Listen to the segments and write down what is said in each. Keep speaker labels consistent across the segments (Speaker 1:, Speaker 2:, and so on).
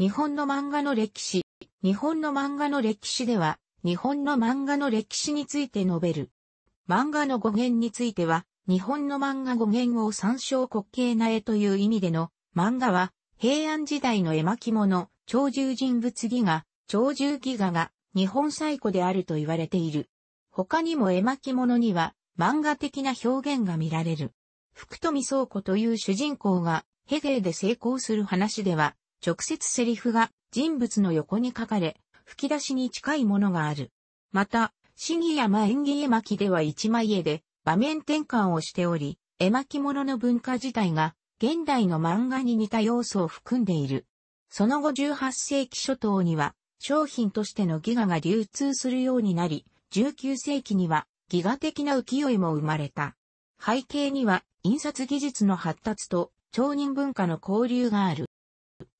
Speaker 1: 日本の漫画の歴史。日本の漫画の歴史では、日本の漫画の歴史について述べる。漫画の語源については、日本の漫画語源を参照滑稽な絵という意味での、漫画は、平安時代の絵巻物、鳥獣人物ギガ、鳥獣ギガが日本最古であると言われている。他にも絵巻物には漫画的な表現が見られる。福富倉庫という主人公がヘゲーで成功する話では、直接セリフが人物の横に書かれ、吹き出しに近いものがある。また、市議山演技絵巻では一枚絵で場面転換をしており、絵巻物の文化自体が現代の漫画に似た要素を含んでいる。その後18世紀初頭には商品としてのギガが流通するようになり、19世紀にはギガ的な浮世絵も生まれた。背景には印刷技術の発達と町人文化の交流がある。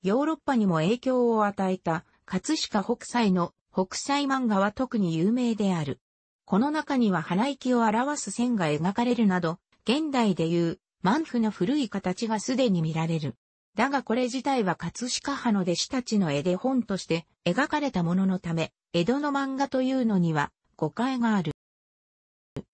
Speaker 1: ヨーロッパにも影響を与えた、葛飾北斎の北斎漫画は特に有名である。この中には腹息を表す線が描かれるなど、現代でいう、満腹の古い形がすでに見られる。だがこれ自体は葛飾派の弟子たちの絵で本として描かれたもののため、江戸の漫画というのには誤解がある。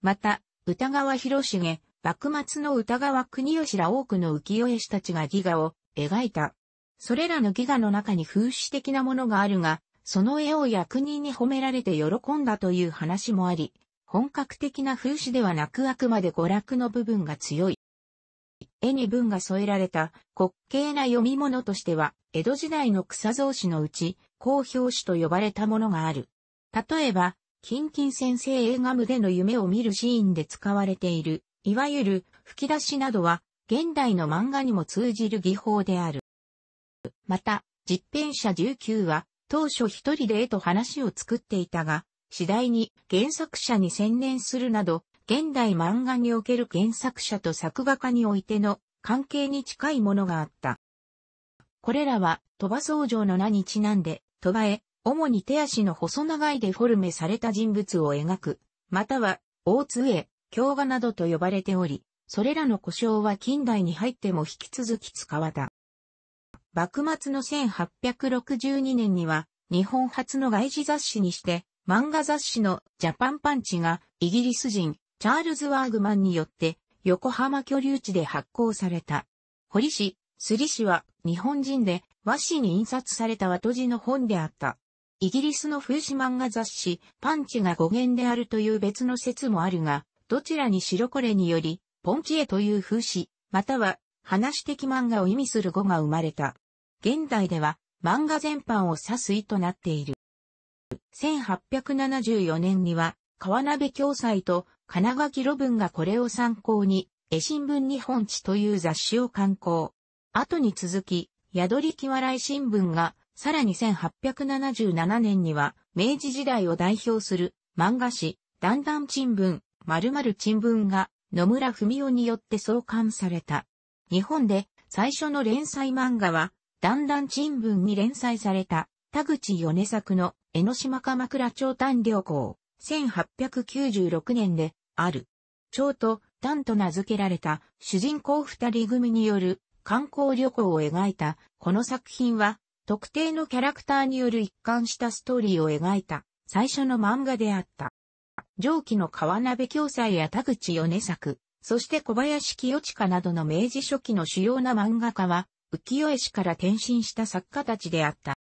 Speaker 1: また、歌川広重、幕末の歌川国吉ら多くの浮世絵師たちがギガを描いたそれらの戯画の中に風刺的なものがあるが、その絵を役人に褒められて喜んだという話もあり、本格的な風刺ではなくあくまで娯楽の部分が強い。絵に文が添えられた滑稽な読み物としては、江戸時代の草造紙のうち、公表紙と呼ばれたものがある。例えば、近ン先生映画無での夢を見るシーンで使われている、いわゆる吹き出しなどは、現代の漫画にも通じる技法である。また、実編者19は、当初一人で絵と話を作っていたが、次第に原作者に専念するなど、現代漫画における原作者と作画家においての関係に近いものがあった。これらは、鳥羽僧侶の名にちなんで、鳥羽へ、主に手足の細長いデフォルメされた人物を描く、または、大津絵、京画などと呼ばれており、それらの故障は近代に入っても引き続き使われた。幕末の1862年には、日本初の外事雑誌にして、漫画雑誌のジャパンパンチがイギリス人チャールズ・ワーグマンによって横浜居留地で発行された。堀氏、り氏は日本人で和紙に印刷された和とじの本であった。イギリスの風刺漫画雑誌パンチが語源であるという別の説もあるが、どちらにしろこれにより、ポンチエという風刺、または話的漫画を意味する語が生まれた。現代では漫画全般を指す意となっている。1874年には、川鍋教祭と金垣路文がこれを参考に、絵新聞日本地という雑誌を刊行。後に続き、宿り木笑い新聞が、さらに1877年には、明治時代を代表する漫画誌、だんだん新聞、〇〇新聞が、野村文夫によって創刊された。日本で最初の連載漫画は、だんだん新聞に連載された、田口米作の江ノ島鎌倉長短旅行、1896年で、ある。長と短と名付けられた主人公二人組による観光旅行を描いた、この作品は、特定のキャラクターによる一貫したストーリーを描いた、最初の漫画であった。上記の川鍋京祭や田口米作、そして小林清近などの明治初期の主要な漫画家は、浮世絵師から転身した作家たちであった。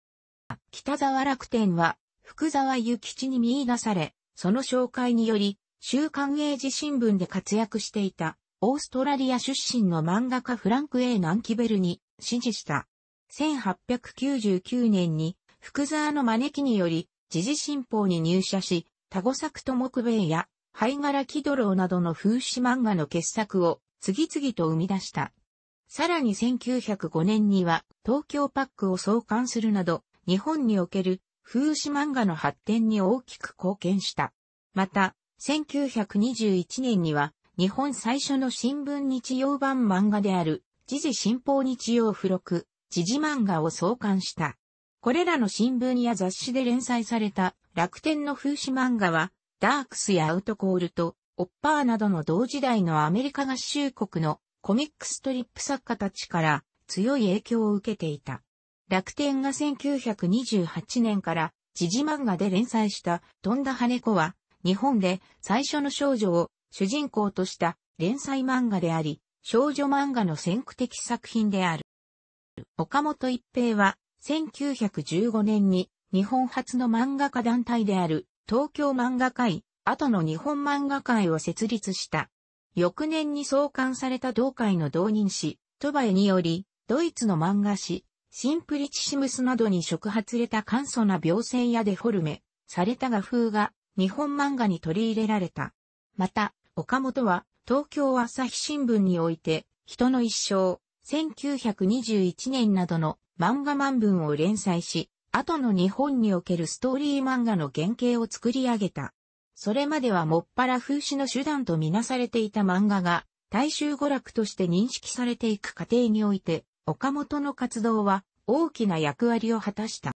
Speaker 1: 北沢楽天は、福沢諭吉に見出され、その紹介により、週刊英字新聞で活躍していた、オーストラリア出身の漫画家フランク・エ A・ ナンキベルに支持した。1899年に、福沢の招きにより、時事新報に入社し、タゴ作と木米や、ハイガキドロウなどの風刺漫画の傑作を次々と生み出した。さらに1905年には東京パックを創刊するなど、日本における風刺漫画の発展に大きく貢献した。また、1921年には日本最初の新聞日曜版漫画である、時事新報日曜付録、時事漫画を創刊した。これらの新聞や雑誌で連載された楽天の風刺漫画は、ダークスやアウトコールと、オッパーなどの同時代のアメリカ合衆国のコミックストリップ作家たちから強い影響を受けていた。楽天が1928年から時事漫画で連載した飛んだ羽子は日本で最初の少女を主人公とした連載漫画であり、少女漫画の先駆的作品である。岡本一平は1915年に日本初の漫画家団体である東京漫画会後の日本漫画会を設立した翌年に創刊された同会の同人誌、トバエにより、ドイツの漫画誌、シンプリチシムスなどに触発れた簡素な描線やデフォルメ、された画風が日本漫画に取り入れられた。また、岡本は東京朝日新聞において、人の一生、1921年などの漫画漫文を連載し、後の日本におけるストーリー漫画の原型を作り上げた。それまではもっぱら風刺の手段とみなされていた漫画が、大衆娯楽として認識されていく過程において、岡本の活動は大きな役割を果たした。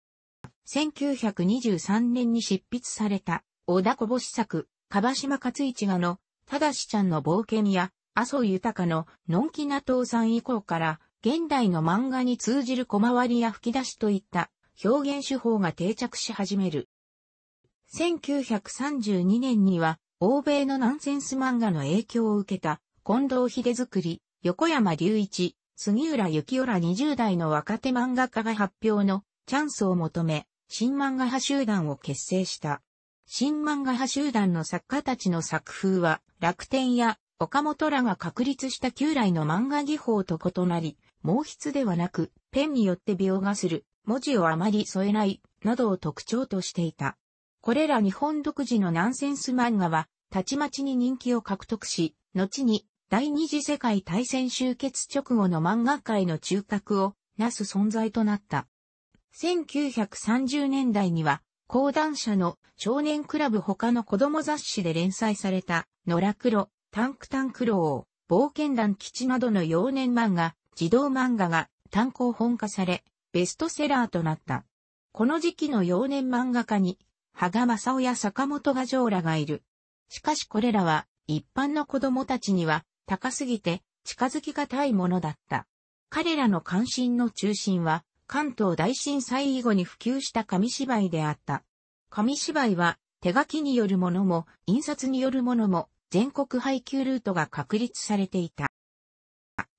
Speaker 1: 1923年に執筆された、小田小星作、樺島勝一がの、ただしちゃんの冒険や、麻生豊の、のんきな倒産以降から、現代の漫画に通じる小回りや吹き出しといった表現手法が定着し始める。1932年には、欧米のナンセンス漫画の影響を受けた、近藤秀作り、横山隆一、杉浦幸雄ら20代の若手漫画家が発表のチャンスを求め、新漫画派集団を結成した。新漫画派集団の作家たちの作風は、楽天や岡本らが確立した旧来の漫画技法と異なり、毛筆ではなく、ペンによって描画する、文字をあまり添えない、などを特徴としていた。これら日本独自のナンセンス漫画は、たちまちに人気を獲得し、後に第二次世界大戦終結直後の漫画界の中核をなす存在となった。1930年代には、講談社の少年クラブ他の子供雑誌で連載された、野楽黒、タンクタンクロー、冒険団基地などの幼年漫画、児童漫画が単行本化され、ベストセラーとなった。この時期の幼年漫画家に羽賀正夫や坂本画城らがいる。しかしこれらは、一般の子供たちには、高すぎて、近づきがたいものだった。彼らの関心の中心は、関東大震災以後に普及した紙芝居であった。紙芝居は、手書きによるものも、印刷によるものも、全国配給ルートが確立されていた。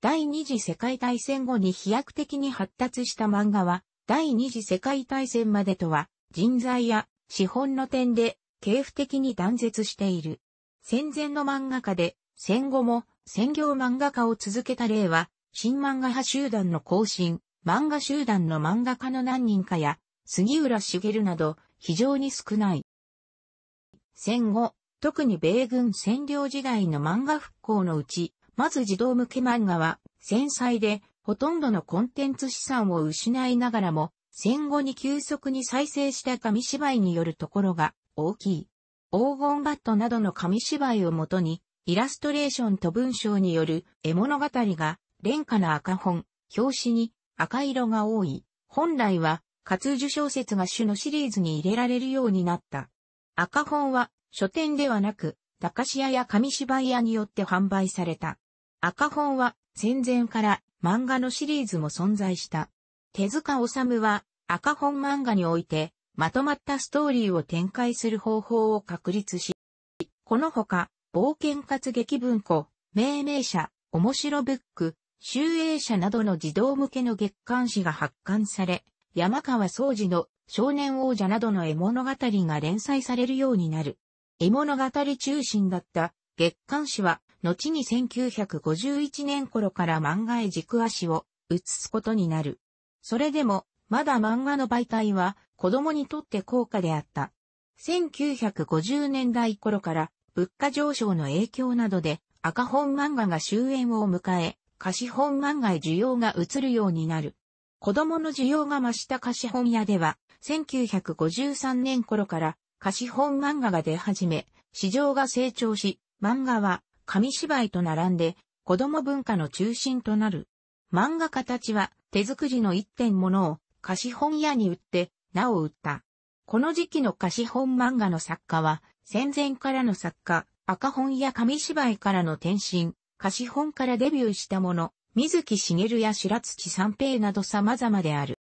Speaker 1: 第二次世界大戦後に飛躍的に発達した漫画は、第二次世界大戦までとは、人材や資本の点で、系譜的に断絶している。戦前の漫画家で、戦後も専業漫画家を続けた例は、新漫画派集団の更新、漫画集団の漫画家の何人かや、杉浦茂など、非常に少ない。戦後、特に米軍占領時代の漫画復興のうち、まず児童向け漫画は、繊細で、ほとんどのコンテンツ資産を失いながらも、戦後に急速に再生した紙芝居によるところが大きい。黄金バットなどの紙芝居をもとに、イラストレーションと文章による絵物語が、廉価な赤本、表紙に赤色が多い。本来は、活受小説が主のシリーズに入れられるようになった。赤本は、書店ではなく、駄菓子屋や紙芝居屋によって販売された。赤本は、戦前から漫画のシリーズも存在した。手塚治虫は赤本漫画においてまとまったストーリーを展開する方法を確立し、このほか、冒険活劇文庫、命名者、面白ブック、集英社などの児童向けの月刊誌が発刊され、山川総司の少年王者などの絵物語が連載されるようになる。絵物語中心だった月刊誌は、後に1951年頃から漫画へ軸足を移すことになる。それでも、まだ漫画の媒体は子供にとって高価であった。1950年代頃から物価上昇の影響などで赤本漫画が終焉を迎え、貸本漫画へ需要が移るようになる。子供の需要が増した貸本屋では、1953年頃から貸本漫画が出始め、市場が成長し、漫画は紙芝居と並んで子供文化の中心となる。漫画家たちは手作りの一点ものを貸本屋に売って、なお売った。この時期の貸本漫画の作家は、戦前からの作家、赤本や紙芝居からの転身、貸本からデビューしたもの、水木しげるや白土三平など様々である。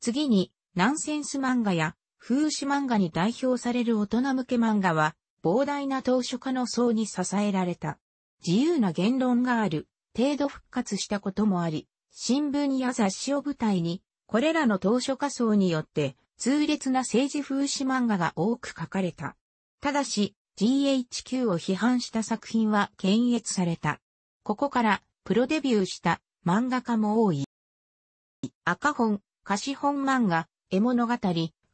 Speaker 1: 次に、ナンセンス漫画や風刺漫画に代表される大人向け漫画は、膨大な当初家の層に支えられた。自由な言論がある、程度復活したこともあり、新聞や雑誌を舞台に、これらの当初仮想によって、痛烈な政治風刺漫画が多く書かれた。ただし、GHQ を批判した作品は検閲された。ここから、プロデビューした漫画家も多い。赤本、貸本漫画、絵物語、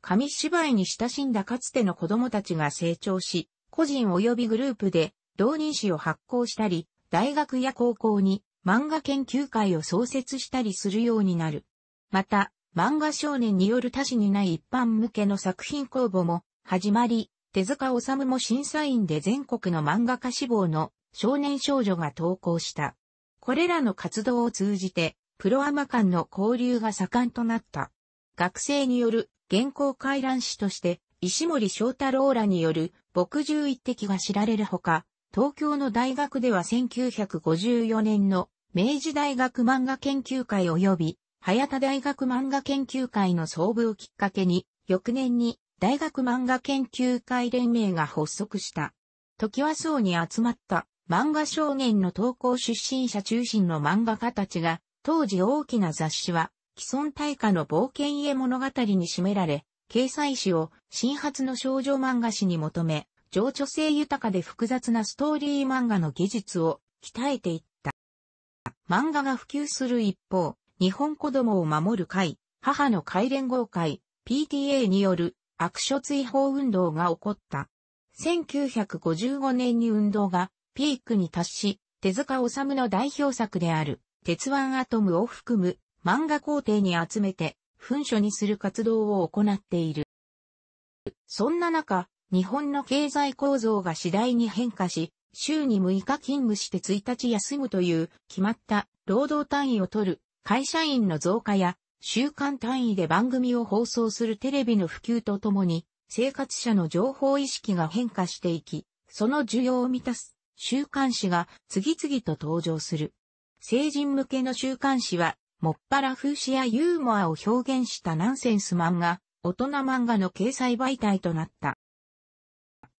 Speaker 1: 紙芝居に親しんだかつての子供たちが成長し、個人及びグループで同人誌を発行したり、大学や高校に漫画研究会を創設したりするようになる。また、漫画少年による多種にない一般向けの作品公募も始まり、手塚治虫も審査員で全国の漫画家志望の少年少女が投稿した。これらの活動を通じて、プロアマ間の交流が盛んとなった。学生による原稿回覧誌として、石森翔太郎らによる牧獣一滴が知られるほか、東京の大学では1954年の明治大学漫画研究会及び、早田大学漫画研究会の創部をきっかけに、翌年に大学漫画研究会連盟が発足した。時は層に集まった漫画少年の投稿出身者中心の漫画家たちが、当時大きな雑誌は、既存大化の冒険家物語に占められ、掲載誌を新発の少女漫画誌に求め、情緒性豊かで複雑なストーリー漫画の技術を鍛えていった。漫画が普及する一方、日本子供を守る会、母の会連合会、PTA による悪所追放運動が起こった。1955年に運動がピークに達し、手塚治虫の代表作である、鉄腕アトムを含む漫画工程に集めて、噴書にする活動を行っている。そんな中、日本の経済構造が次第に変化し、週に6日勤務して1日休むという決まった労働単位を取る会社員の増加や週間単位で番組を放送するテレビの普及とともに生活者の情報意識が変化していき、その需要を満たす週刊誌が次々と登場する。成人向けの週刊誌は、もっぱら風刺やユーモアを表現したナンセンス漫画、大人漫画の掲載媒体となった。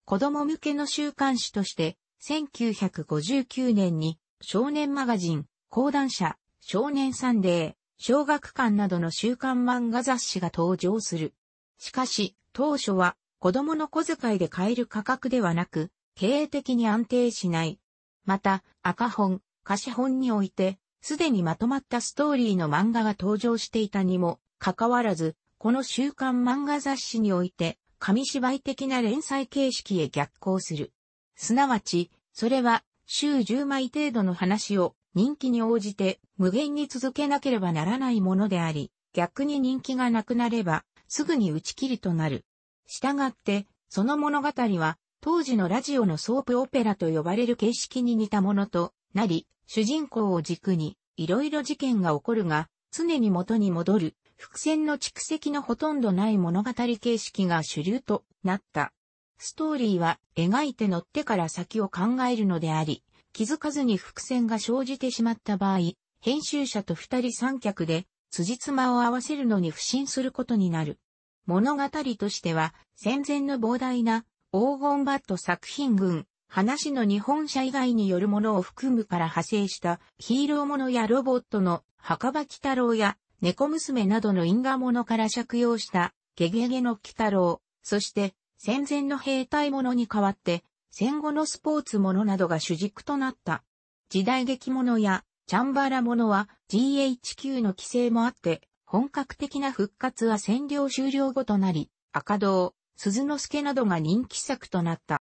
Speaker 1: 子供向けの週刊誌として、1959年に少年マガジン、講談社、少年サンデー、小学館などの週刊漫画雑誌が登場する。しかし、当初は子供の小遣いで買える価格ではなく、経営的に安定しない。また、赤本、貸本において、すでにまとまったストーリーの漫画が登場していたにも、かかわらず、この週刊漫画雑誌において、紙芝居的な連載形式へ逆行する。すなわち、それは、週10枚程度の話を人気に応じて無限に続けなければならないものであり、逆に人気がなくなれば、すぐに打ち切りとなる。したがって、その物語は、当時のラジオのソープオペラと呼ばれる形式に似たものとなり、主人公を軸に、いろいろ事件が起こるが、常に元に戻る、伏線の蓄積のほとんどない物語形式が主流となった。ストーリーは描いて乗ってから先を考えるのであり、気づかずに伏線が生じてしまった場合、編集者と二人三脚で辻褄を合わせるのに不信することになる。物語としては戦前の膨大な黄金バット作品群、話の日本社以外によるものを含むから派生したヒーローものやロボットの墓場鬼太郎や猫娘などの因果物から借用した、ゲゲゲの鬼太郎、そして、戦前の兵隊物に代わって、戦後のスポーツ物などが主軸となった。時代劇物や、チャンバラ物は GHQ の規制もあって、本格的な復活は占領終了後となり、赤道、鈴之助などが人気作となった。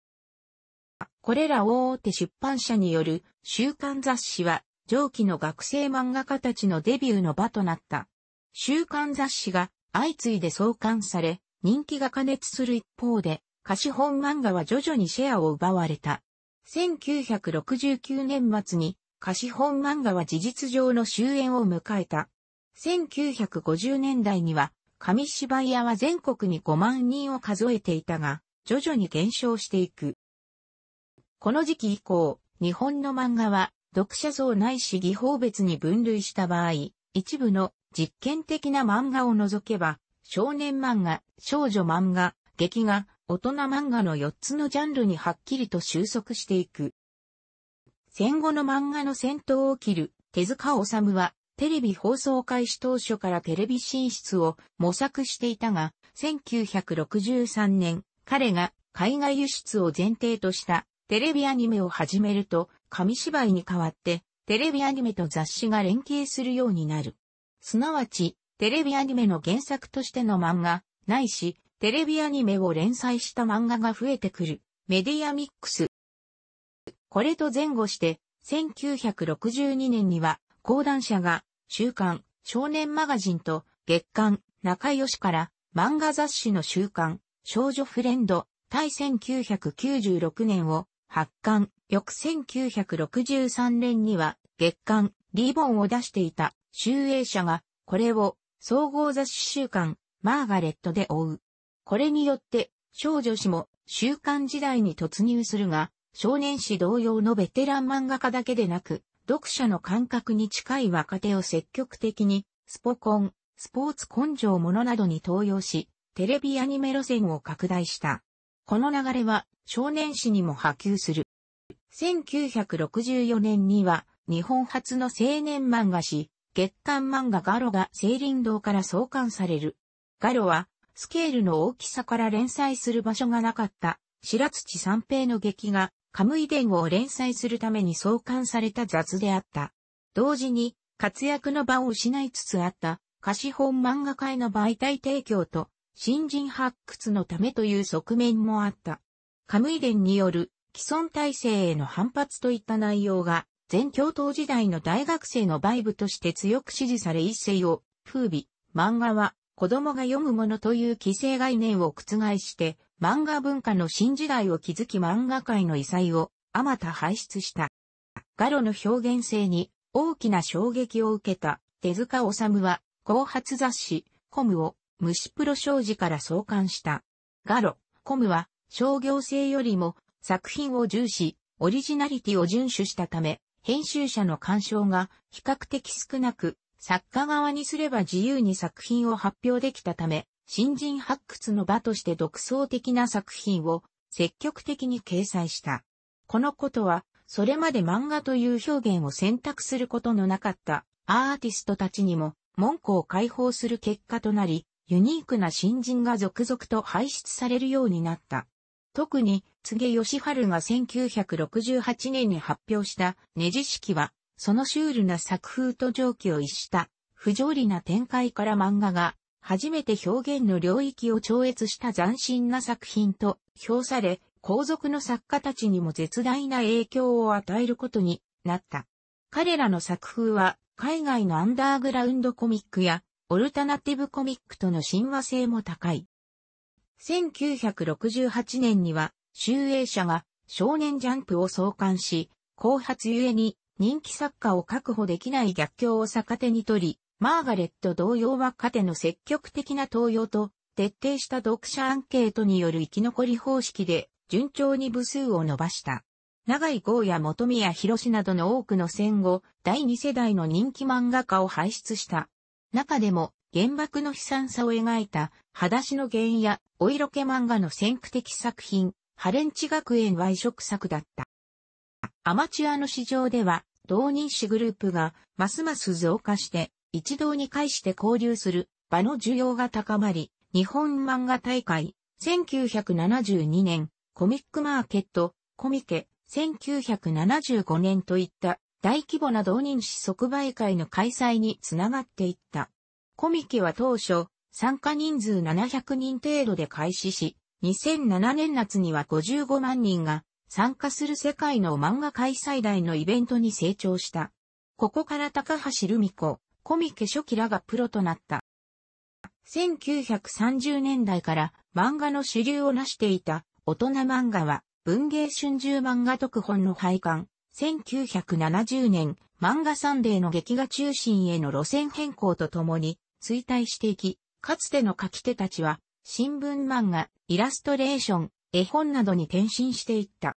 Speaker 1: これら大手出版社による週刊雑誌は上記の学生漫画家たちのデビューの場となった。週刊雑誌が相次いで創刊され、人気が加熱する一方で、貸本漫画は徐々にシェアを奪われた。1969年末に貸本漫画は事実上の終焉を迎えた。1950年代には、紙芝居屋は全国に5万人を数えていたが、徐々に減少していく。この時期以降、日本の漫画は読者層ないし技法別に分類した場合、一部の実験的な漫画を除けば、少年漫画、少女漫画、劇画、大人漫画の4つのジャンルにはっきりと収束していく。戦後の漫画の戦闘を切る手塚治虫はテレビ放送開始当初からテレビ進出を模索していたが、1963年、彼が海外輸出を前提としたテレビアニメを始めると、紙芝居に代わって、テレビアニメと雑誌が連携するようになる。すなわち、テレビアニメの原作としての漫画、ないし、テレビアニメを連載した漫画が増えてくる、メディアミックス。これと前後して、1962年には、講談社が、週刊、少年マガジンと、月刊、仲良しから、漫画雑誌の週刊、少女フレンド、対1996年を、発刊、翌1963年には月刊、リボンを出していた、集英社が、これを、総合雑誌週刊、マーガレットで追う。これによって、少女誌も、週刊時代に突入するが、少年誌同様のベテラン漫画家だけでなく、読者の感覚に近い若手を積極的に、スポコン、スポーツ根性ものなどに登用し、テレビアニメ路線を拡大した。この流れは、少年誌にも波及する。1964年には日本初の青年漫画誌、月刊漫画ガロが青林堂から創刊される。ガロはスケールの大きさから連載する場所がなかった白土三平の劇がカムイ伝を連載するために創刊された雑であった。同時に活躍の場を失いつつあった貸本漫画界の媒体提供と新人発掘のためという側面もあった。カムイ伝による既存体制への反発といった内容が、全教頭時代の大学生のバイブとして強く支持され一世を風靡。漫画は子供が読むものという既成概念を覆して、漫画文化の新時代を築き漫画界の異彩をあまた排出した。ガロの表現性に大きな衝撃を受けた手塚治虫は後発雑誌コムを虫プロ商事から創刊した。ガロ、コムは商業性よりも作品を重視、オリジナリティを遵守したため、編集者の干渉が比較的少なく、作家側にすれば自由に作品を発表できたため、新人発掘の場として独創的な作品を積極的に掲載した。このことは、それまで漫画という表現を選択することのなかったアーティストたちにも門戸を解放する結果となり、ユニークな新人が続々と排出されるようになった。特に、柘義春が1968年に発表したネジ式は、そのシュールな作風と蒸気を逸した、不条理な展開から漫画が、初めて表現の領域を超越した斬新な作品と評され、皇族の作家たちにも絶大な影響を与えることになった。彼らの作風は、海外のアンダーグラウンドコミックや、オルタナティブコミックとの親和性も高い。1968年には、集英社が少年ジャンプを創刊し、後発ゆえに人気作家を確保できない逆境を逆手に取り、マーガレット同様は、手の積極的な登用と、徹底した読者アンケートによる生き残り方式で、順調に部数を伸ばした。長井豪や元宮博などの多くの戦後、第二世代の人気漫画家を輩出した。中でも、原爆の悲惨さを描いた、裸足の原や、お色気漫画の先駆的作品、ハレンチ学園歪食作だった。アマチュアの市場では、同人誌グループが、ますます増加して、一堂に会して交流する場の需要が高まり、日本漫画大会、1972年、コミックマーケット、コミケ、1975年といった大規模な同人誌即売会の開催につながっていった。コミケは当初、参加人数700人程度で開始し、2007年夏には55万人が参加する世界の漫画開催大のイベントに成長した。ここから高橋留美子、コミケ初期らがプロとなった。1930年代から漫画の主流を成していた大人漫画は文芸春秋漫画特本の廃刊。1970年漫画サンデーの劇画中心への路線変更とともに衰退していき、かつての書き手たちは、新聞漫画、イラストレーション、絵本などに転身していった。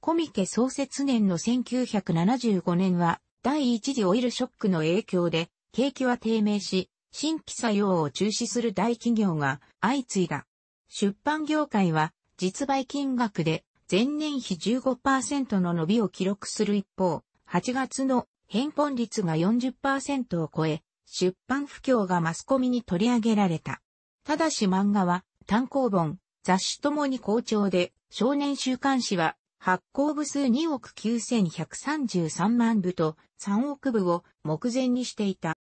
Speaker 1: コミケ創設年の1975年は、第一次オイルショックの影響で、景気は低迷し、新規作用を中止する大企業が相次いだ。出版業界は、実売金額で前年比15%の伸びを記録する一方、8月の返本率が40%を超え、出版不況がマスコミに取り上げられた。ただし漫画は単行本、雑誌ともに好調で、少年週刊誌は発行部数2億9133万部と3億部を目前にしていた。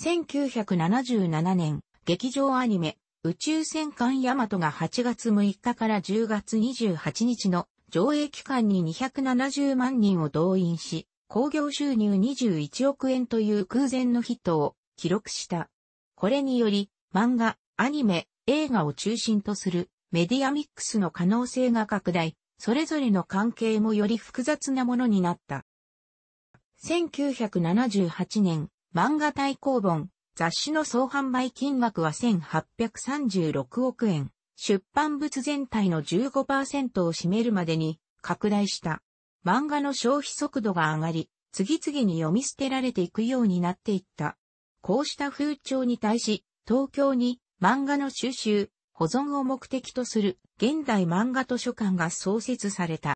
Speaker 1: 1977年、劇場アニメ、宇宙戦艦ヤマトが8月6日から10月28日の上映期間に270万人を動員し、興行収入21億円という空前のヒットを記録した。これにより、漫画、アニメ、映画を中心とするメディアミックスの可能性が拡大、それぞれの関係もより複雑なものになった。1978年、漫画対抗本、雑誌の総販売金額は1836億円、出版物全体の15%を占めるまでに拡大した。漫画の消費速度が上がり、次々に読み捨てられていくようになっていった。こうした風潮に対し、東京に漫画の収集、保存を目的とする現代漫画図書館が創設された。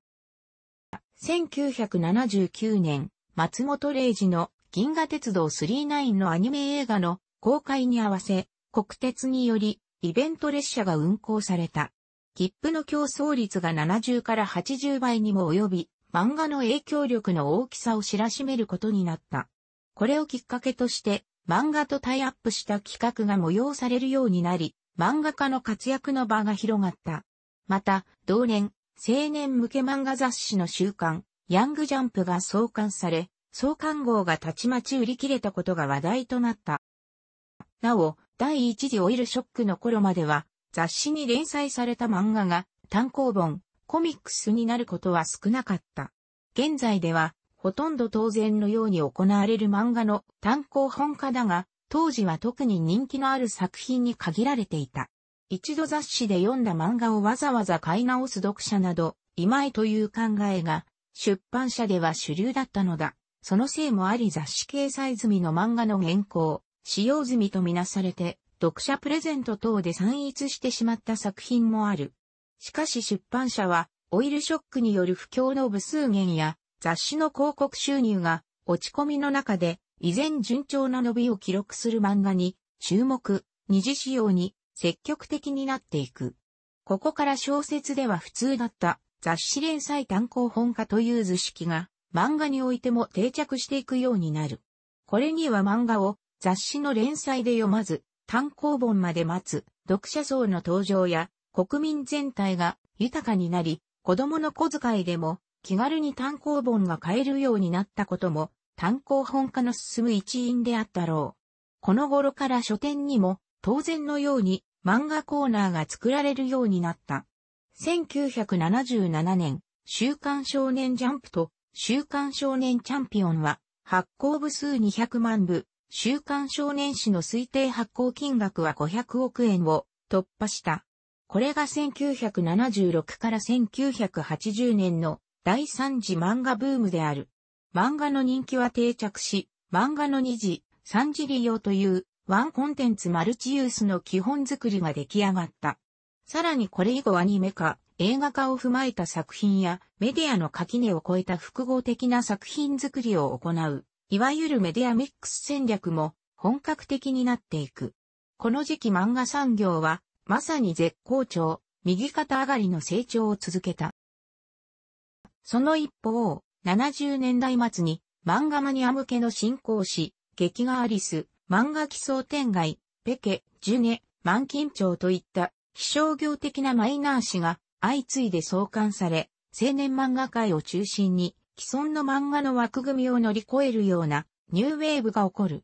Speaker 1: 1979年、松本零士の銀河鉄道39のアニメ映画の公開に合わせ、国鉄によりイベント列車が運行された。切符の競争率が70から80倍にも及び、漫画の影響力の大きさを知らしめることになった。これをきっかけとして、漫画とタイアップした企画が催されるようになり、漫画家の活躍の場が広がった。また、同年、青年向け漫画雑誌の週刊、ヤングジャンプが創刊され、創刊号がたちまち売り切れたことが話題となった。なお、第一次オイルショックの頃までは、雑誌に連載された漫画が単行本、コミックスになることは少なかった。現在では、ほとんど当然のように行われる漫画の単行本化だが、当時は特に人気のある作品に限られていた。一度雑誌で読んだ漫画をわざわざ買い直す読者など、いまいという考えが、出版社では主流だったのだ。そのせいもあり雑誌掲載済みの漫画の原稿、使用済みとみなされて、読者プレゼント等で散逸してしまった作品もある。しかし出版社は、オイルショックによる不況の部数減や、雑誌の広告収入が落ち込みの中で、依然順調な伸びを記録する漫画に、注目、二次使用に積極的になっていく。ここから小説では普通だった雑誌連載単行本化という図式が漫画においても定着していくようになる。これには漫画を雑誌の連載で読まず単行本まで待つ読者層の登場や国民全体が豊かになり、子供の小遣いでも気軽に単行本が買えるようになったことも単行本化の進む一因であったろう。この頃から書店にも当然のように漫画コーナーが作られるようになった。1977年、週刊少年ジャンプと週刊少年チャンピオンは発行部数200万部、週刊少年誌の推定発行金額は500億円を突破した。これが1976から1980年の第3次漫画ブームである。漫画の人気は定着し、漫画の2次、3次利用というワンコンテンツマルチユースの基本作りが出来上がった。さらにこれ以後アニメ化、映画化を踏まえた作品やメディアの垣根を超えた複合的な作品作りを行う、いわゆるメディアミックス戦略も本格的になっていく。この時期漫画産業はまさに絶好調、右肩上がりの成長を続けた。その一方、70年代末に漫画マニア向けの進行誌、劇画アリス、漫画奇想天外、ペケ、ジュネ、満金町といった非商業的なマイナー誌が相次いで創刊され、青年漫画界を中心に既存の漫画の枠組みを乗り越えるようなニューウェーブが起こる。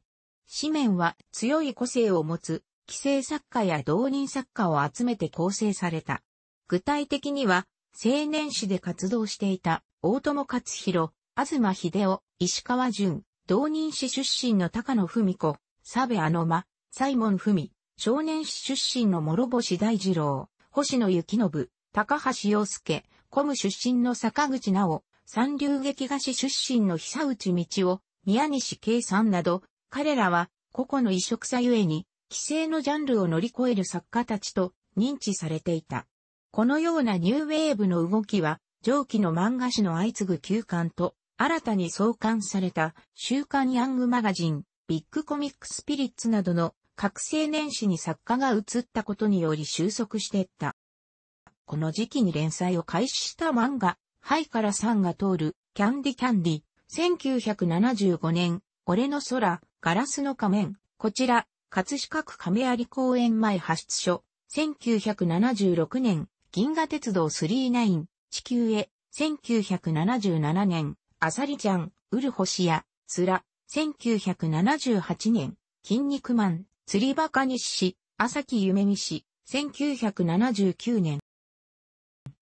Speaker 1: 紙面は強い個性を持つ既成作家や同人作家を集めて構成された。具体的には、青年誌で活動していた、大友克弘、東秀夫、石川淳、同人誌出身の高野文子、佐部あのマ、サイモン文、少年誌出身の諸星大二郎、星野幸信、高橋洋介、コム出身の坂口直、三流劇画師出身の久内道夫、宮西圭さんなど、彼らは、個々の異色さゆえに、規制のジャンルを乗り越える作家たちと認知されていた。このようなニューウェーブの動きは、上記の漫画誌の相次ぐ休刊と、新たに創刊された週刊ヤングマガジン、ビッグコミックスピリッツなどの各青年誌に作家が移ったことにより収束していった。この時期に連載を開始した漫画、ハイからサンが通る、キャンディキャンディ、1975年、俺の空、ガラスの仮面、こちら、葛飾区亀有公園前発出所、1976年、銀河鉄道39、地球へ、1977年、アサリちゃん、ウル星シや、ツラ、1978年、筋肉マン、釣りバカ西市、朝木夢見市、1979年。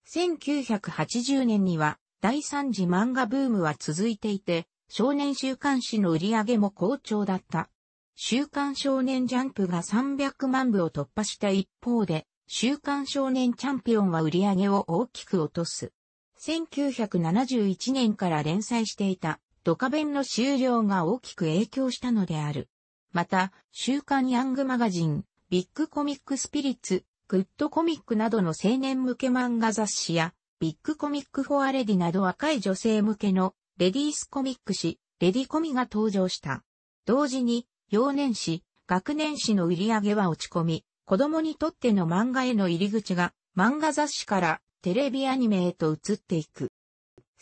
Speaker 1: 1980年には、第三次漫画ブームは続いていて、少年週刊誌の売り上げも好調だった。週刊少年ジャンプが300万部を突破した一方で、週刊少年チャンピオンは売り上げを大きく落とす。1971年から連載していたドカベンの終了が大きく影響したのである。また、週刊ヤングマガジン、ビッグコミックスピリッツ、グッドコミックなどの青年向け漫画雑誌や、ビッグコミックフォアレディなど若い女性向けのレディースコミック誌、レディコミが登場した。同時に、幼年誌、学年誌の売り上げは落ち込み、子供にとっての漫画への入り口が漫画雑誌からテレビアニメへと移っていく。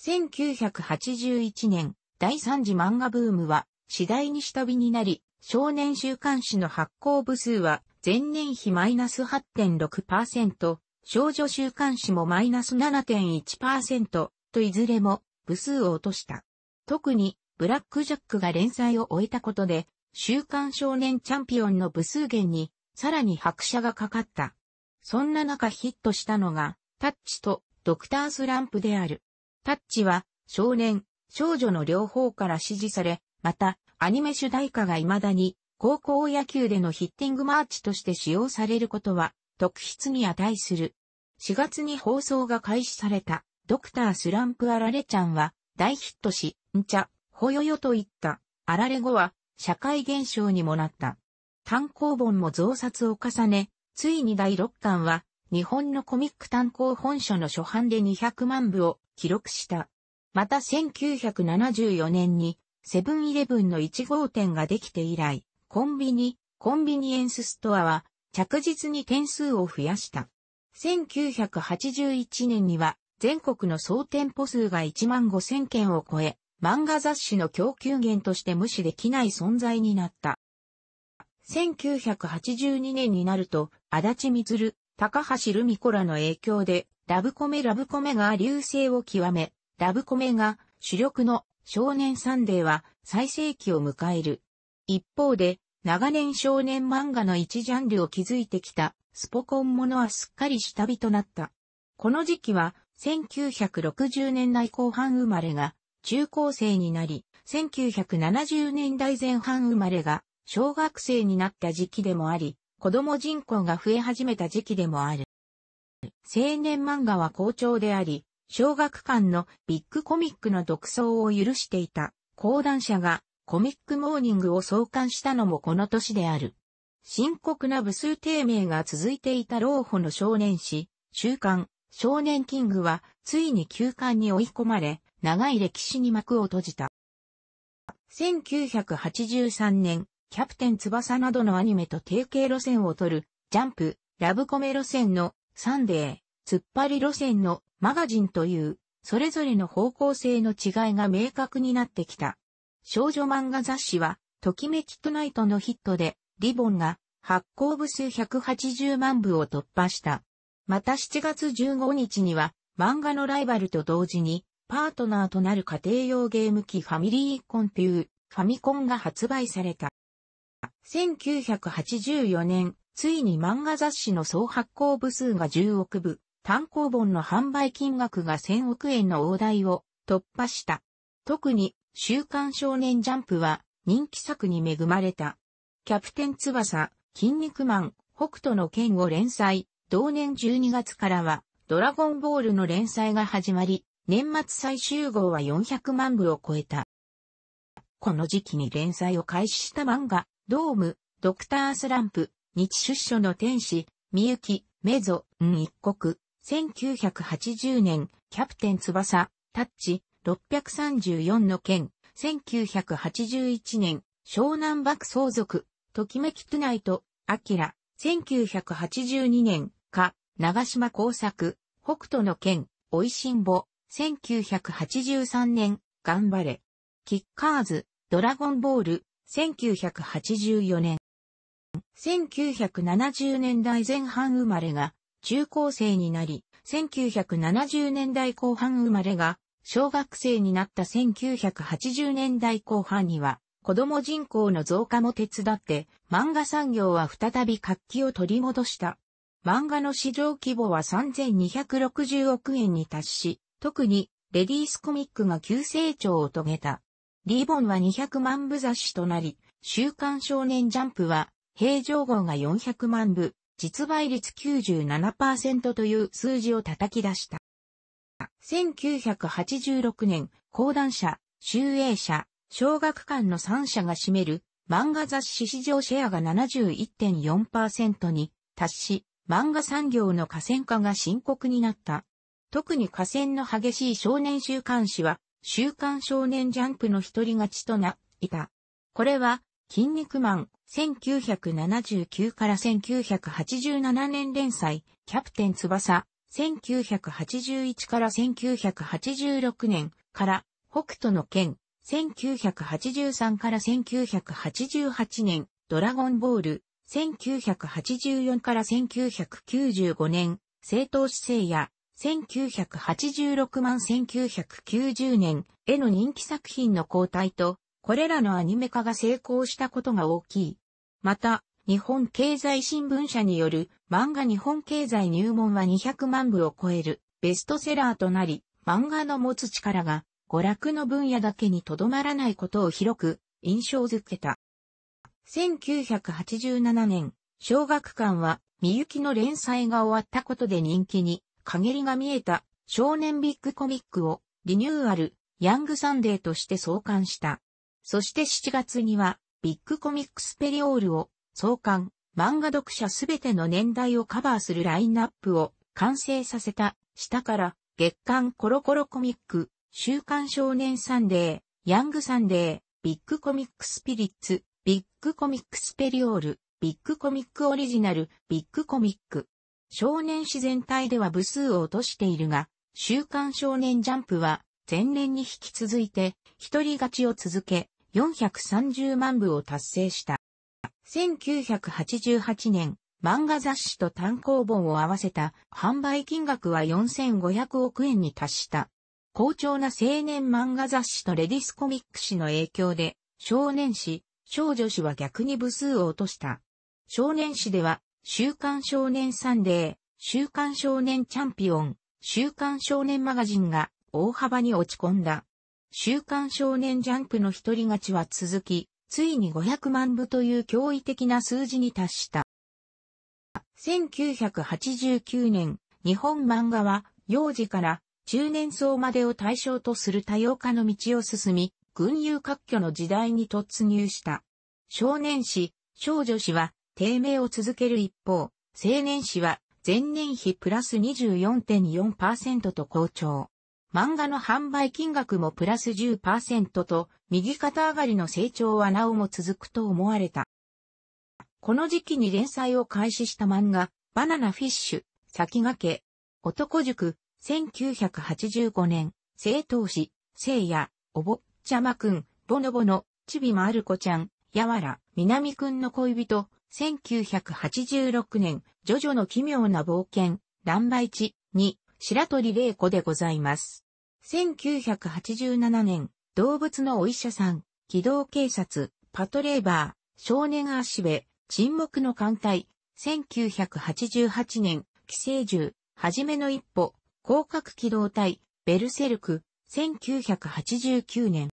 Speaker 1: 1981年、第3次漫画ブームは次第に下火になり、少年週刊誌の発行部数は前年比マイナス8.6%、少女週刊誌もマイナス7.1%といずれも部数を落とした。特にブラックジャックが連載を終えたことで週刊少年チャンピオンの部数減に、さらに拍車がかかった。そんな中ヒットしたのが、タッチとドクタースランプである。タッチは、少年、少女の両方から支持され、また、アニメ主題歌が未だに、高校野球でのヒッティングマーチとして使用されることは、特筆に値する。4月に放送が開始された、ドクタースランプあられちゃんは、大ヒットし、んちゃ、ほよよといった、あられ後は、社会現象にもなった。単行本も増刷を重ね、ついに第6巻は、日本のコミック単行本書の初版で200万部を記録した。また1974年に、セブンイレブンの1号店ができて以来、コンビニ、コンビニエンスストアは、着実に点数を増やした。1981年には、全国の総店舗数が1万5000件を超え、漫画雑誌の供給源として無視できない存在になった。1982年になると、足立みずる、高橋留美子らの影響で、ラブコメラブコメが流星を極め、ラブコメが主力の少年サンデーは最盛期を迎える。一方で、長年少年漫画の一ジャンルを築いてきたスポコンものはすっかり下火となった。この時期は1960年代後半生まれが中高生になり、1970年代前半生まれが小学生になった時期でもあり、子供人口が増え始めた時期でもある。青年漫画は好調であり、小学館のビッグコミックの独走を許していた講談社がコミックモーニングを創刊したのもこの年である。深刻な部数低迷が続いていた老保の少年誌、週刊、少年キングはついに休刊に追い込まれ、長い歴史に幕を閉じた。1983年、キャプテン翼などのアニメと提携路線を取る、ジャンプ、ラブコメ路線のサンデー、突っ張り路線のマガジンという、それぞれの方向性の違いが明確になってきた。少女漫画雑誌は、ときめきトナイトのヒットで、リボンが発行部数180万部を突破した。また7月15日には、漫画のライバルと同時に、パートナーとなる家庭用ゲーム機ファミリーコンピュー、ファミコンが発売された。1984年、ついに漫画雑誌の総発行部数が10億部、単行本の販売金額が1000億円の大台を突破した。特に、週刊少年ジャンプは人気作に恵まれた。キャプテン翼、筋肉マン、北斗の剣を連載、同年12月からは、ドラゴンボールの連載が始まり、年末最終号は400万部を超えた。この時期に連載を開始した漫画、ドーム、ドクタースランプ、日出所の天使、みゆき、メゾ、ん一国、1980年、キャプテン翼、タッチ、634の剣、1981年、湘南幕相続、ときめきトゥナイト、アキラ、1982年、か、長島工作、北斗の剣、おいしんぼ、1983年、頑張れ。キッカーズ、ドラゴンボール、1984年。1970年代前半生まれが中高生になり、1970年代後半生まれが小学生になった1980年代後半には子供人口の増加も手伝って漫画産業は再び活気を取り戻した。漫画の市場規模は3260億円に達し、特にレディースコミックが急成長を遂げた。リーボンは200万部雑誌となり、週刊少年ジャンプは平常号が400万部、実売率97%という数字を叩き出した。1986年、講談社、集英社、小学館の3社が占める漫画雑誌市場シェアが71.4%に達し、漫画産業の河川化が深刻になった。特に河川の激しい少年週刊誌は、週刊少年ジャンプの一人勝ちとないた。これは、筋肉マン、1979から1987年連載、キャプテン翼、1981から1986年から、北斗の剣、1983から1988年、ドラゴンボール、1984から1995年、正当姿勢や、1986万1990年への人気作品の交代と、これらのアニメ化が成功したことが大きい。また、日本経済新聞社による漫画日本経済入門は200万部を超えるベストセラーとなり、漫画の持つ力が娯楽の分野だけにとどまらないことを広く印象づけた。1987年、小学館はみゆきの連載が終わったことで人気に陰りが見えた少年ビッグコミックをリニューアル、ヤングサンデーとして創刊した。そして7月には、ビッグコミックスペリオールを創刊、漫画読者すべての年代をカバーするラインナップを完成させた、下から月刊コロコロコミック、週刊少年サンデー、ヤングサンデー、ビッグコミックスピリッツ、ビッグコミックスペリオール、ビッグコミックオリジナル、ビッグコミック。少年誌全体では部数を落としているが、週刊少年ジャンプは前年に引き続いて一人勝ちを続け430万部を達成した。1988年、漫画雑誌と単行本を合わせた販売金額は4500億円に達した。好調な青年漫画雑誌とレディスコミック誌の影響で、少年誌、少女誌は逆に部数を落とした。少年誌では週刊少年サンデー、週刊少年チャンピオン、週刊少年マガジンが大幅に落ち込んだ。週刊少年ジャンプの一人勝ちは続き、ついに500万部という驚異的な数字に達した。1989年、日本漫画は幼児から中年層までを対象とする多様化の道を進み、群雄割拠の時代に突入した。少年誌、少女誌は低迷を続ける一方、青年誌は前年比プラス24.4%と好調。漫画の販売金額もプラス10%と、右肩上がりの成長はなおも続くと思われた。この時期に連載を開始した漫画、バナナフィッシュ、先駆け、男塾、1985年、正当師、聖夜、おぼ、ちゃまくん、ぼのぼの、ちびまるこちゃん、やわら、みなみくんの恋人、1986年、ジョジョの奇妙な冒険、乱売地に、白鳥玲子でございます。1987年、動物のお医者さん、機動警察、パトレーバー、少年足部、沈黙の艦隊、1988年、寄生獣、はじめの一歩、広角機動隊、ベルセルク、1989年。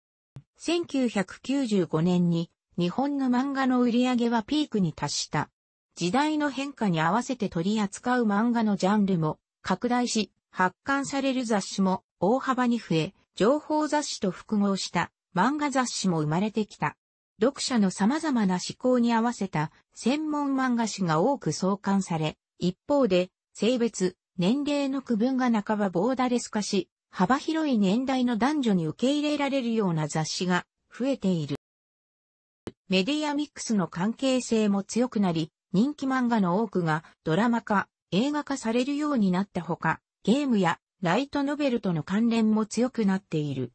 Speaker 1: 1995年に、日本の漫画の売り上げはピークに達した。時代の変化に合わせて取り扱う漫画のジャンルも拡大し、発刊される雑誌も大幅に増え、情報雑誌と複合した漫画雑誌も生まれてきた。読者の様々な思考に合わせた専門漫画誌が多く創刊され、一方で性別、年齢の区分が半ばボーダレス化し、幅広い年代の男女に受け入れられるような雑誌が増えている。メディアミックスの関係性も強くなり、人気漫画の多くがドラマ化、映画化されるようになったほか、ゲームやライトノベルとの関連も強くなっている。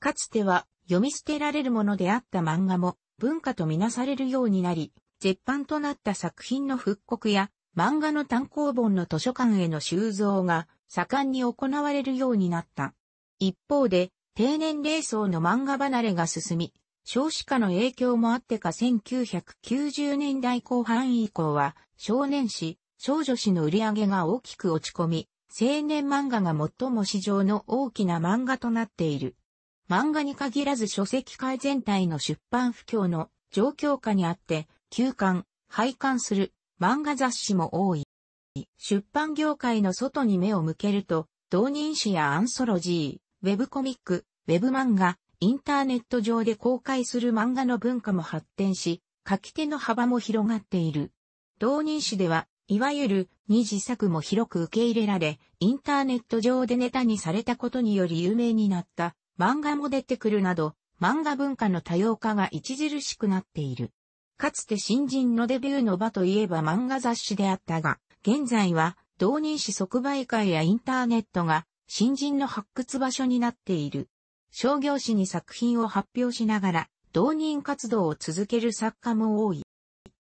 Speaker 1: かつては読み捨てられるものであった漫画も文化とみなされるようになり、絶版となった作品の復刻や漫画の単行本の図書館への収蔵が盛んに行われるようになった。一方で、低年齢層の漫画離れが進み、少子化の影響もあってか1990年代後半以降は、少年誌、少女誌の売り上げが大きく落ち込み、青年漫画が最も市場の大きな漫画となっている。漫画に限らず書籍界全体の出版不況の状況下にあって、休刊、廃刊する漫画雑誌も多い。出版業界の外に目を向けると、同人誌やアンソロジー、ウェブコミック、ウェブ漫画、インターネット上で公開する漫画の文化も発展し、書き手の幅も広がっている。同人誌では、いわゆる二次作も広く受け入れられ、インターネット上でネタにされたことにより有名になった漫画も出てくるなど、漫画文化の多様化が著しくなっている。かつて新人のデビューの場といえば漫画雑誌であったが、現在は同人誌即売会やインターネットが新人の発掘場所になっている。商業誌に作品を発表しながら、同人活動を続ける作家も多い。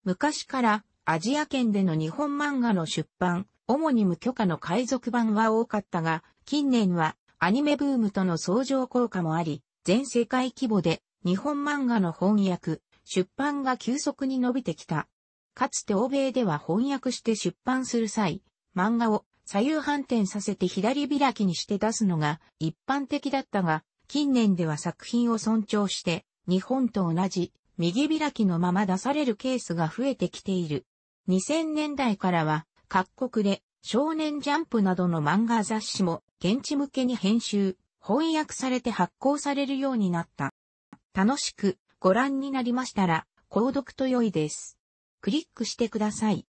Speaker 1: 昔からアジア圏での日本漫画の出版、主に無許可の海賊版は多かったが、近年はアニメブームとの相乗効果もあり、全世界規模で日本漫画の翻訳、出版が急速に伸びてきた。かつて欧米では翻訳して出版する際、漫画を左右反転させて左開きにして出すのが一般的だったが、近年では作品を尊重して、日本と同じ右開きのまま出されるケースが増えてきている。2000年代からは各国で少年ジャンプなどの漫画雑誌も現地向けに編集、翻訳されて発行されるようになった。楽しくご覧になりましたら、購読と良いです。クリックしてください。